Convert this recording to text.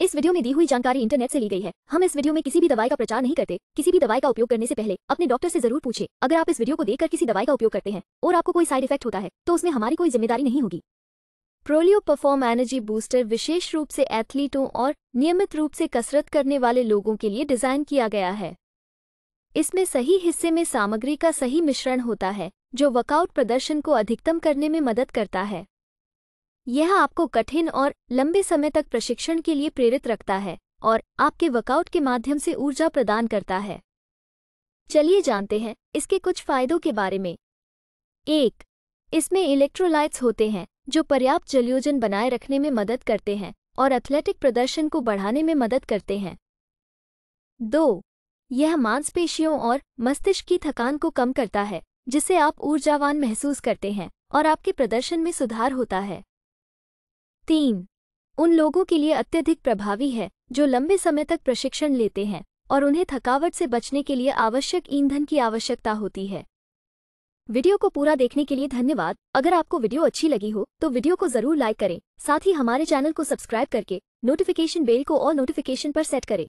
इस वीडियो में दी हुई जानकारी इंटरनेट से ली गई है हम इस वीडियो में किसी भी दवाई का प्रचार नहीं करते किसी भी दवाई का उपयोग करने से पहले अपने डॉक्टर से जरूर पूछे अगर आप इस वीडियो को देखकर किसी दवाई का उपयोग करते हैं और आपको कोई साइड इफेक्ट होता है तो उसमें हमारी कोई जिम्मेदारी नहीं होगी प्रोलियो परफॉर्म एनर्जी बूस्टर विशेष रूप से एथलीटों और नियमित रूप से कसरत करने वाले लोगों के लिए डिजाइन किया गया है इसमें सही हिस्से में सामग्री का सही मिश्रण होता है जो वर्कआउट प्रदर्शन को अधिकतम करने में मदद करता है यह आपको कठिन और लंबे समय तक प्रशिक्षण के लिए प्रेरित रखता है और आपके वर्कआउट के माध्यम से ऊर्जा प्रदान करता है चलिए जानते हैं इसके कुछ फायदों के बारे में एक इसमें इलेक्ट्रोलाइट्स होते हैं जो पर्याप्त जलयोजन बनाए रखने में मदद करते हैं और एथलेटिक प्रदर्शन को बढ़ाने में मदद करते हैं दो यह मांसपेशियों और मस्तिष्क की थकान को कम करता है जिसे आप ऊर्जावान महसूस करते हैं और आपके प्रदर्शन में सुधार होता है तीन उन लोगों के लिए अत्यधिक प्रभावी है जो लंबे समय तक प्रशिक्षण लेते हैं और उन्हें थकावट से बचने के लिए आवश्यक ईंधन की आवश्यकता होती है वीडियो को पूरा देखने के लिए धन्यवाद अगर आपको वीडियो अच्छी लगी हो तो वीडियो को जरूर लाइक करें साथ ही हमारे चैनल को सब्सक्राइब करके नोटिफिकेशन बेल को और नोटिफिकेशन पर सेट करें